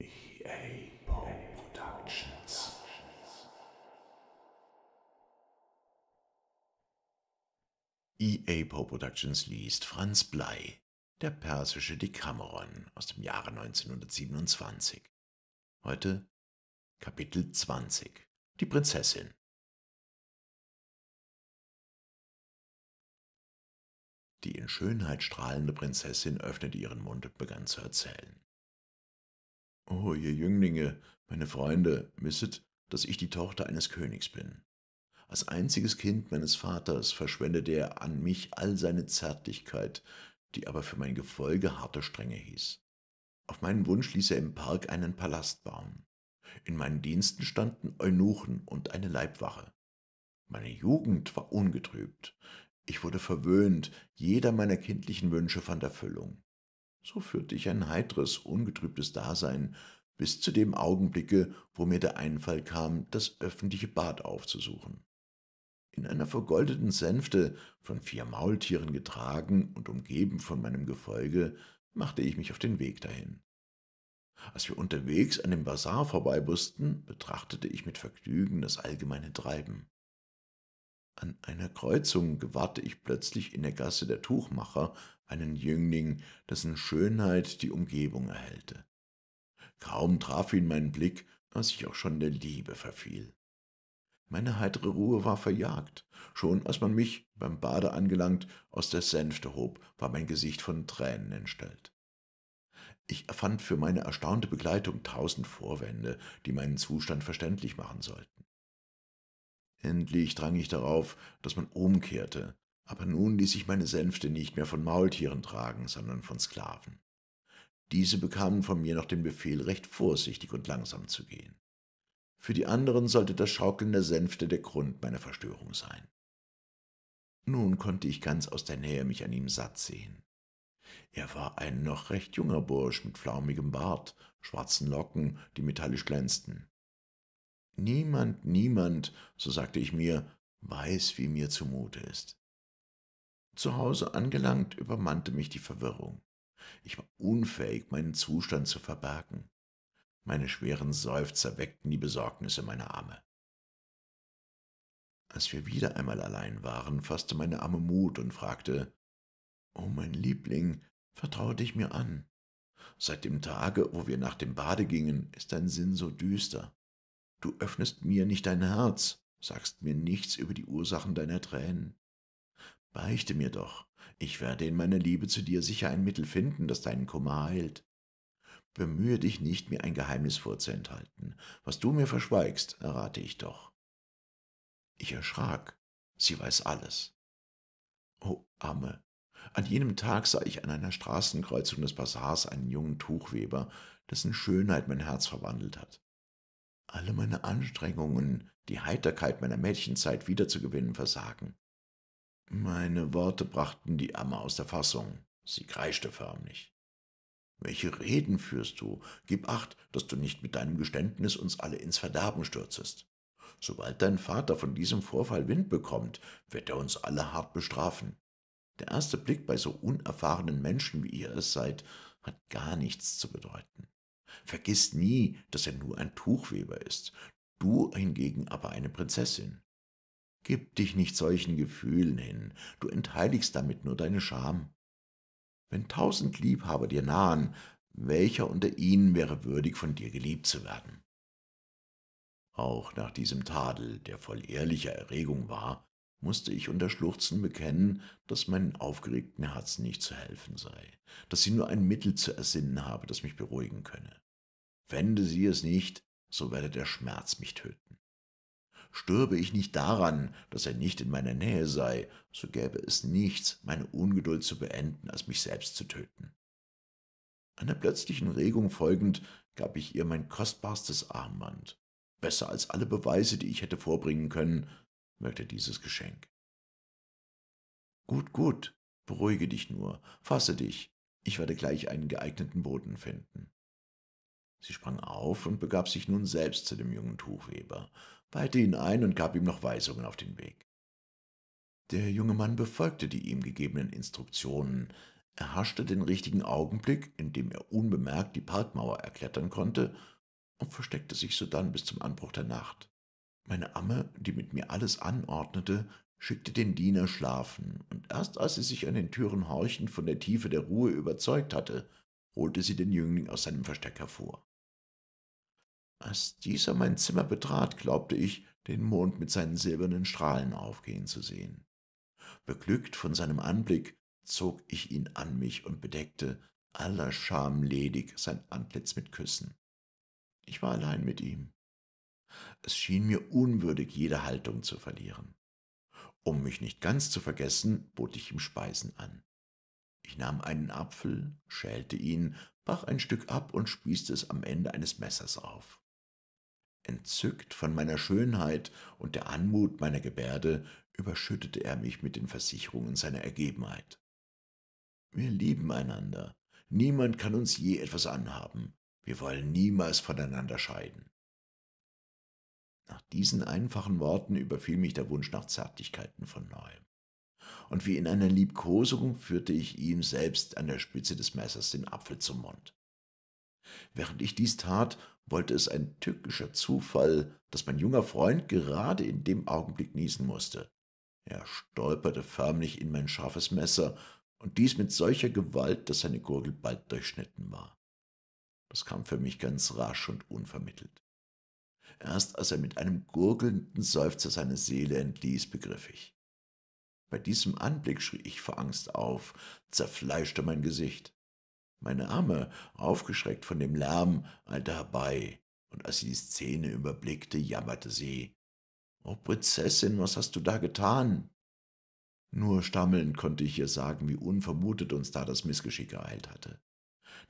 EA Productions. EA Poe Productions liest Franz Blei, der persische Dekameron aus dem Jahre 1927. Heute Kapitel 20 Die Prinzessin Die in Schönheit strahlende Prinzessin öffnete ihren Mund und begann zu erzählen. O oh, ihr Jünglinge, meine Freunde, wisset, dass ich die Tochter eines Königs bin. Als einziges Kind meines Vaters verschwendete er an mich all seine Zärtlichkeit, die aber für mein Gefolge harte Strenge hieß. Auf meinen Wunsch ließ er im Park einen Palast bauen. In meinen Diensten standen Eunuchen und eine Leibwache. Meine Jugend war ungetrübt. Ich wurde verwöhnt, jeder meiner kindlichen Wünsche fand Erfüllung. So führte ich ein heiteres, ungetrübtes Dasein bis zu dem Augenblicke, wo mir der Einfall kam, das öffentliche Bad aufzusuchen. In einer vergoldeten Sänfte, von vier Maultieren getragen und umgeben von meinem Gefolge, machte ich mich auf den Weg dahin. Als wir unterwegs an dem Bazar vorbeibussten, betrachtete ich mit Vergnügen das allgemeine Treiben. An einer Kreuzung gewahrte ich plötzlich in der Gasse der Tuchmacher einen Jüngling, dessen Schönheit die Umgebung erhellte. Kaum traf ihn mein Blick, als ich auch schon der Liebe verfiel. Meine heitere Ruhe war verjagt. Schon als man mich, beim Bade angelangt, aus der Sänfte hob, war mein Gesicht von Tränen entstellt. Ich erfand für meine erstaunte Begleitung tausend Vorwände, die meinen Zustand verständlich machen sollten. Endlich drang ich darauf, dass man umkehrte, aber nun ließ ich meine Sänfte nicht mehr von Maultieren tragen, sondern von Sklaven. Diese bekamen von mir noch den Befehl, recht vorsichtig und langsam zu gehen. Für die anderen sollte das Schaukeln der Sänfte der Grund meiner Verstörung sein. Nun konnte ich ganz aus der Nähe mich an ihm satt sehen. Er war ein noch recht junger Bursch mit flaumigem Bart, schwarzen Locken, die metallisch glänzten. Niemand, niemand, so sagte ich mir, weiß, wie mir zumute ist. Zu Hause angelangt, übermannte mich die Verwirrung. Ich war unfähig, meinen Zustand zu verbergen. Meine schweren Seufzer weckten die Besorgnisse meiner Arme. Als wir wieder einmal allein waren, fasste meine Arme Mut und fragte, »Oh, mein Liebling, vertraue dich mir an. Seit dem Tage, wo wir nach dem Bade gingen, ist dein Sinn so düster. Du öffnest mir nicht dein Herz, sagst mir nichts über die Ursachen deiner Tränen. Beichte mir doch, ich werde in meiner Liebe zu dir sicher ein Mittel finden, das deinen Kummer heilt. Bemühe dich nicht, mir ein Geheimnis vorzuenthalten. Was du mir verschweigst, errate ich doch. Ich erschrak. Sie weiß alles. oh, Amme, an jenem Tag sah ich an einer Straßenkreuzung des Bazars einen jungen Tuchweber, dessen Schönheit mein Herz verwandelt hat. Alle meine Anstrengungen, die Heiterkeit meiner Mädchenzeit wiederzugewinnen, versagen. Meine Worte brachten die Amme aus der Fassung. Sie kreischte förmlich. Welche Reden führst du? Gib acht, dass du nicht mit deinem Geständnis uns alle ins Verderben stürzest. Sobald dein Vater von diesem Vorfall Wind bekommt, wird er uns alle hart bestrafen. Der erste Blick bei so unerfahrenen Menschen, wie ihr es seid, hat gar nichts zu bedeuten. Vergiss nie, dass er nur ein Tuchweber ist, du hingegen aber eine Prinzessin. Gib dich nicht solchen Gefühlen hin, du entheiligst damit nur deine Scham. Wenn tausend Liebhaber dir nahen, welcher unter ihnen wäre würdig, von dir geliebt zu werden? Auch nach diesem Tadel, der voll ehrlicher Erregung war, musste ich unter Schluchzen bekennen, dass meinem aufgeregten Herzen nicht zu helfen sei, dass sie nur ein Mittel zu ersinnen habe, das mich beruhigen könne. Fände sie es nicht, so werde der Schmerz mich töten stürbe ich nicht daran, dass er nicht in meiner Nähe sei, so gäbe es nichts, meine Ungeduld zu beenden, als mich selbst zu töten. Einer plötzlichen Regung folgend gab ich ihr mein kostbarstes Armband. Besser als alle Beweise, die ich hätte vorbringen können, möchte dieses Geschenk. Gut, gut, beruhige dich nur, fasse dich, ich werde gleich einen geeigneten Boden finden. Sie sprang auf und begab sich nun selbst zu dem jungen Tuchweber weihte ihn ein und gab ihm noch Weisungen auf den Weg. Der junge Mann befolgte die ihm gegebenen Instruktionen, erhaschte den richtigen Augenblick, in dem er unbemerkt die Parkmauer erklettern konnte, und versteckte sich sodann bis zum Anbruch der Nacht. Meine Amme, die mit mir alles anordnete, schickte den Diener schlafen, und erst als sie sich an den Türen horchend von der Tiefe der Ruhe überzeugt hatte, holte sie den Jüngling aus seinem Versteck hervor. Als dieser mein Zimmer betrat, glaubte ich, den Mond mit seinen silbernen Strahlen aufgehen zu sehen. Beglückt von seinem Anblick zog ich ihn an mich und bedeckte aller Scham ledig sein Antlitz mit Küssen. Ich war allein mit ihm. Es schien mir unwürdig, jede Haltung zu verlieren. Um mich nicht ganz zu vergessen, bot ich ihm Speisen an. Ich nahm einen Apfel, schälte ihn, brach ein Stück ab und spießte es am Ende eines Messers auf. Entzückt von meiner Schönheit und der Anmut meiner Gebärde, überschüttete er mich mit den Versicherungen seiner Ergebenheit. Wir lieben einander. Niemand kann uns je etwas anhaben. Wir wollen niemals voneinander scheiden. Nach diesen einfachen Worten überfiel mich der Wunsch nach Zärtlichkeiten von neuem. Und wie in einer Liebkosung führte ich ihm selbst an der Spitze des Messers den Apfel zum Mund. Während ich dies tat, wollte es ein tückischer Zufall, dass mein junger Freund gerade in dem Augenblick niesen musste. Er stolperte förmlich in mein scharfes Messer, und dies mit solcher Gewalt, dass seine Gurgel bald durchschnitten war. Das kam für mich ganz rasch und unvermittelt. Erst als er mit einem gurgelnden Seufzer seine Seele entließ, begriff ich. Bei diesem Anblick schrie ich vor Angst auf, zerfleischte mein Gesicht. Meine Amme, aufgeschreckt von dem Lärm, eilte herbei, und als sie die Szene überblickte, jammerte sie. O oh, Prinzessin, was hast du da getan?« Nur stammelnd konnte ich ihr sagen, wie unvermutet uns da das Missgeschick ereilt hatte.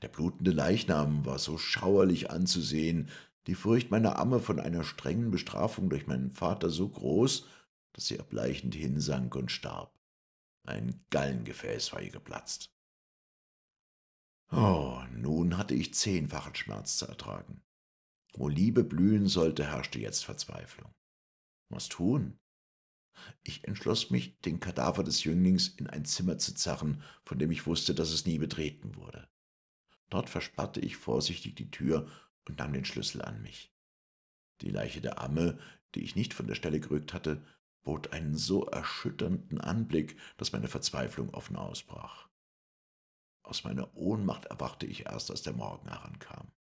Der blutende Leichnam war so schauerlich anzusehen, die Furcht meiner Amme von einer strengen Bestrafung durch meinen Vater so groß, dass sie erbleichend hinsank und starb. Ein Gallengefäß war ihr geplatzt. Oh, nun hatte ich zehnfachen Schmerz zu ertragen. Wo Liebe blühen sollte, herrschte jetzt Verzweiflung. Was tun? Ich entschloss mich, den Kadaver des Jünglings in ein Zimmer zu zerren, von dem ich wusste, dass es nie betreten wurde. Dort versperrte ich vorsichtig die Tür und nahm den Schlüssel an mich. Die Leiche der Amme, die ich nicht von der Stelle gerückt hatte, bot einen so erschütternden Anblick, dass meine Verzweiflung offen ausbrach. Aus meiner Ohnmacht erwachte ich erst, als der Morgen herankam.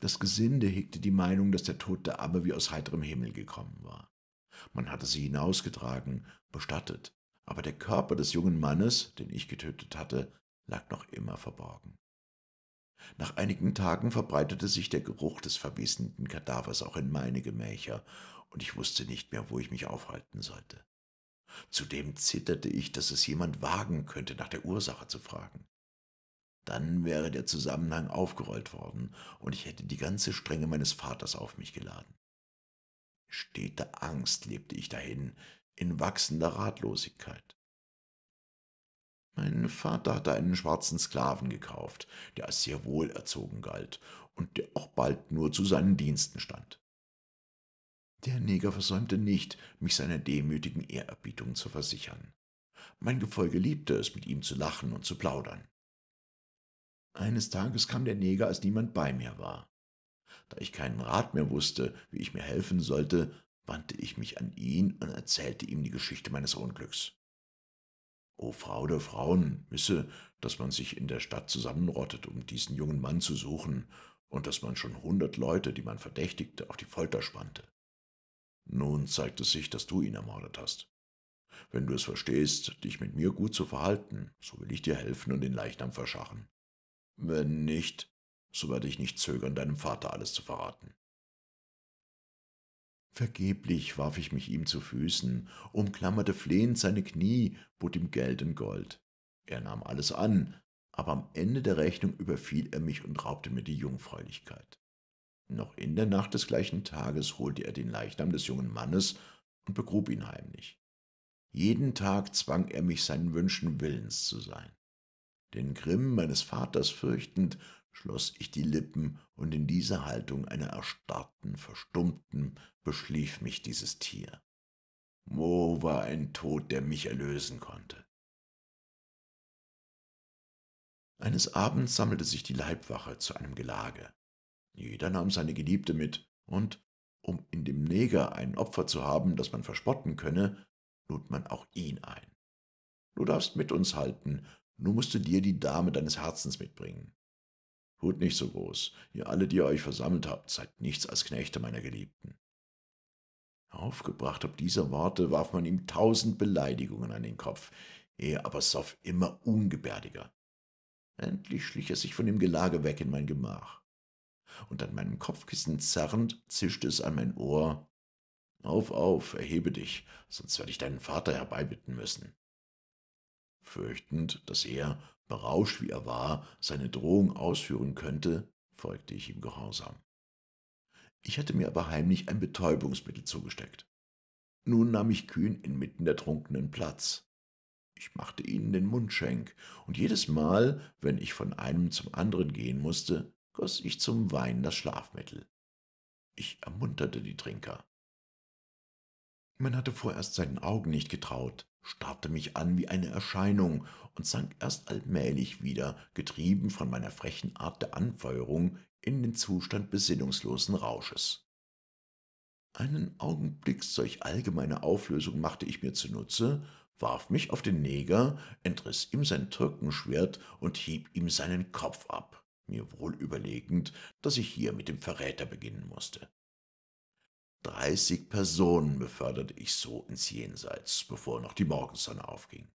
Das Gesinde hegte die Meinung, dass der Tod der Amme wie aus heiterem Himmel gekommen war. Man hatte sie hinausgetragen, bestattet, aber der Körper des jungen Mannes, den ich getötet hatte, lag noch immer verborgen. Nach einigen Tagen verbreitete sich der Geruch des verwesenden Kadavers auch in meine Gemächer, und ich wusste nicht mehr, wo ich mich aufhalten sollte. Zudem zitterte ich, dass es jemand wagen könnte, nach der Ursache zu fragen. Dann wäre der Zusammenhang aufgerollt worden und ich hätte die ganze Strenge meines Vaters auf mich geladen. Stete Angst lebte ich dahin, in wachsender Ratlosigkeit. Mein Vater hatte einen schwarzen Sklaven gekauft, der als sehr wohlerzogen galt und der auch bald nur zu seinen Diensten stand. Der Neger versäumte nicht, mich seiner demütigen Ehrerbietung zu versichern. Mein Gefolge liebte es, mit ihm zu lachen und zu plaudern. Eines Tages kam der Neger, als niemand bei mir war. Da ich keinen Rat mehr wusste, wie ich mir helfen sollte, wandte ich mich an ihn und erzählte ihm die Geschichte meines Unglücks. O Frau der Frauen, wisse, dass man sich in der Stadt zusammenrottet, um diesen jungen Mann zu suchen, und dass man schon hundert Leute, die man verdächtigte, auf die Folter spannte. Nun zeigt es sich, dass du ihn ermordet hast. Wenn du es verstehst, dich mit mir gut zu verhalten, so will ich dir helfen und den Leichnam verschachen. Wenn nicht, so werde ich nicht zögern, deinem Vater alles zu verraten. Vergeblich warf ich mich ihm zu Füßen, umklammerte flehend seine Knie, bot ihm Geld und Gold. Er nahm alles an, aber am Ende der Rechnung überfiel er mich und raubte mir die Jungfräulichkeit. Noch in der Nacht des gleichen Tages holte er den Leichnam des jungen Mannes und begrub ihn heimlich. Jeden Tag zwang er mich, seinen Wünschen willens zu sein. Den Grimm meines Vaters fürchtend, schloss ich die Lippen, und in dieser Haltung einer erstarrten, verstummten, beschlief mich dieses Tier. Mo war ein Tod, der mich erlösen konnte. Eines Abends sammelte sich die Leibwache zu einem Gelage. Jeder nahm seine Geliebte mit, und, um in dem Neger ein Opfer zu haben, das man verspotten könne, lud man auch ihn ein. Du darfst mit uns halten, nur musst du dir die Dame deines Herzens mitbringen. Tut nicht so groß, ihr alle, die ihr euch versammelt habt, seid nichts als Knechte meiner Geliebten. Aufgebracht ob dieser Worte warf man ihm tausend Beleidigungen an den Kopf, er aber soff immer ungebärdiger. Endlich schlich er sich von dem Gelage weg in mein Gemach und an meinem Kopfkissen zerrend zischte es an mein Ohr. Auf, auf, erhebe dich, sonst werde ich deinen Vater herbeibitten müssen. Fürchtend, dass er, berauscht wie er war, seine Drohung ausführen könnte, folgte ich ihm gehorsam. Ich hatte mir aber heimlich ein Betäubungsmittel zugesteckt. Nun nahm ich kühn inmitten der Trunkenen Platz. Ich machte ihnen den Mundschenk, und jedes Mal, wenn ich von einem zum anderen gehen musste, goss ich zum Wein das Schlafmittel. Ich ermunterte die Trinker. Man hatte vorerst seinen Augen nicht getraut, starrte mich an wie eine Erscheinung und sank erst allmählich wieder, getrieben von meiner frechen Art der Anfeuerung, in den Zustand besinnungslosen Rausches. Einen Augenblick solch allgemeine Auflösung machte ich mir zunutze, warf mich auf den Neger, entriss ihm sein Türkenschwert und hieb ihm seinen Kopf ab mir wohl überlegend, dass ich hier mit dem Verräter beginnen musste. Dreißig Personen beförderte ich so ins Jenseits, bevor noch die Morgensonne aufging.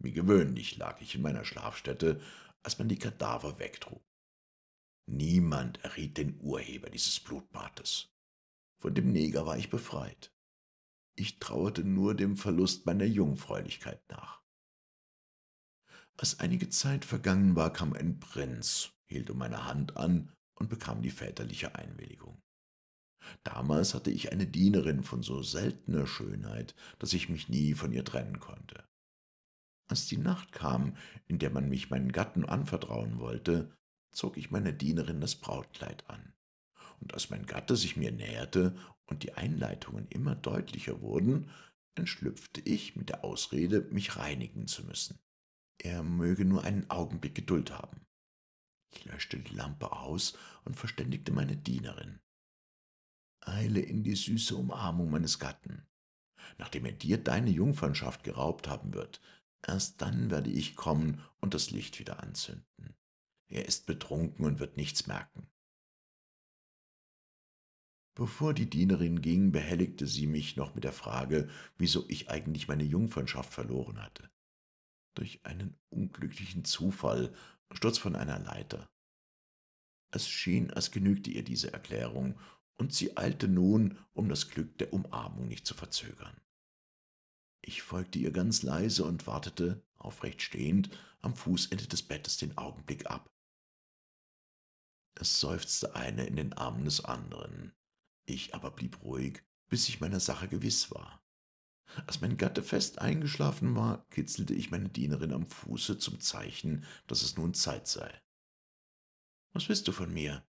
Wie gewöhnlich lag ich in meiner Schlafstätte, als man die Kadaver wegtrug. Niemand erriet den Urheber dieses Blutbades. Von dem Neger war ich befreit. Ich trauerte nur dem Verlust meiner Jungfräulichkeit nach. Als einige Zeit vergangen war, kam ein Prinz, hielt um meine Hand an und bekam die väterliche Einwilligung. Damals hatte ich eine Dienerin von so seltener Schönheit, dass ich mich nie von ihr trennen konnte. Als die Nacht kam, in der man mich meinen Gatten anvertrauen wollte, zog ich meiner Dienerin das Brautkleid an. Und als mein Gatte sich mir näherte und die Einleitungen immer deutlicher wurden, entschlüpfte ich mit der Ausrede, mich reinigen zu müssen. Er möge nur einen Augenblick Geduld haben. Ich löschte die Lampe aus und verständigte meine Dienerin. Eile in die süße Umarmung meines Gatten. Nachdem er dir deine Jungfernschaft geraubt haben wird, erst dann werde ich kommen und das Licht wieder anzünden. Er ist betrunken und wird nichts merken. Bevor die Dienerin ging, behelligte sie mich noch mit der Frage, wieso ich eigentlich meine Jungfernschaft verloren hatte durch einen unglücklichen Zufall, Sturz von einer Leiter. Es schien, als genügte ihr diese Erklärung, und sie eilte nun, um das Glück der Umarmung nicht zu verzögern. Ich folgte ihr ganz leise und wartete, aufrecht stehend, am Fußende des Bettes den Augenblick ab. Es seufzte eine in den Armen des anderen. Ich aber blieb ruhig, bis ich meiner Sache gewiss war. Als mein Gatte fest eingeschlafen war, kitzelte ich meine Dienerin am Fuße zum Zeichen, dass es nun Zeit sei. Was willst du von mir?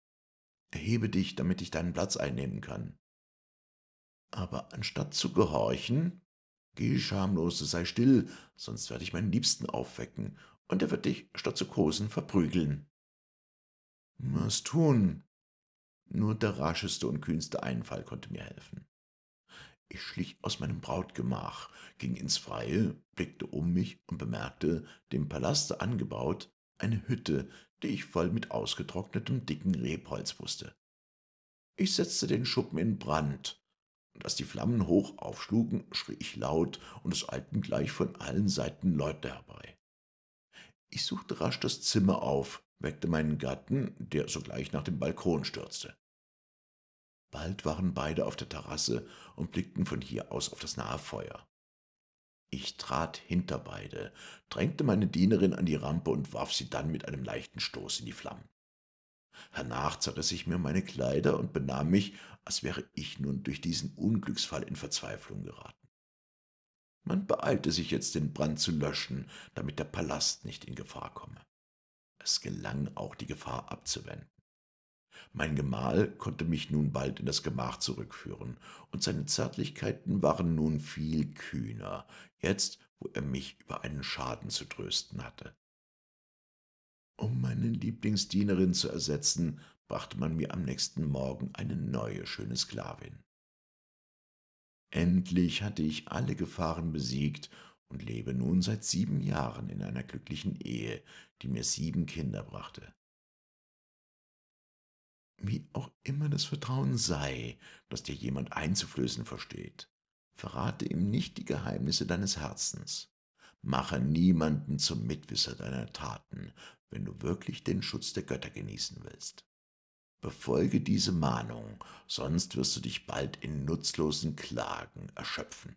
Erhebe dich, damit ich deinen Platz einnehmen kann. Aber anstatt zu gehorchen, geh schamlos, sei still, sonst werde ich meinen Liebsten aufwecken, und er wird dich statt zu kosen verprügeln. Was tun? Nur der rascheste und kühnste Einfall konnte mir helfen. Ich schlich aus meinem Brautgemach, ging ins Freie, blickte um mich und bemerkte, dem Palaste angebaut, eine Hütte, die ich voll mit ausgetrocknetem dicken Rebholz wusste. Ich setzte den Schuppen in Brand, und als die Flammen hoch aufschlugen, schrie ich laut, und es eilten gleich von allen Seiten Leute herbei. Ich suchte rasch das Zimmer auf, weckte meinen Gatten, der sogleich nach dem Balkon stürzte. Bald waren beide auf der Terrasse und blickten von hier aus auf das nahe Feuer. Ich trat hinter beide, drängte meine Dienerin an die Rampe und warf sie dann mit einem leichten Stoß in die Flammen. Hernach zerriss ich mir meine Kleider und benahm mich, als wäre ich nun durch diesen Unglücksfall in Verzweiflung geraten. Man beeilte sich jetzt, den Brand zu löschen, damit der Palast nicht in Gefahr komme. Es gelang auch, die Gefahr abzuwenden. Mein Gemahl konnte mich nun bald in das Gemach zurückführen, und seine Zärtlichkeiten waren nun viel kühner, jetzt, wo er mich über einen Schaden zu trösten hatte. Um meine Lieblingsdienerin zu ersetzen, brachte man mir am nächsten Morgen eine neue schöne Sklavin. Endlich hatte ich alle Gefahren besiegt und lebe nun seit sieben Jahren in einer glücklichen Ehe, die mir sieben Kinder brachte wie auch immer das Vertrauen sei, das dir jemand einzuflößen versteht. Verrate ihm nicht die Geheimnisse deines Herzens. Mache niemanden zum Mitwisser deiner Taten, wenn du wirklich den Schutz der Götter genießen willst. Befolge diese Mahnung, sonst wirst du dich bald in nutzlosen Klagen erschöpfen.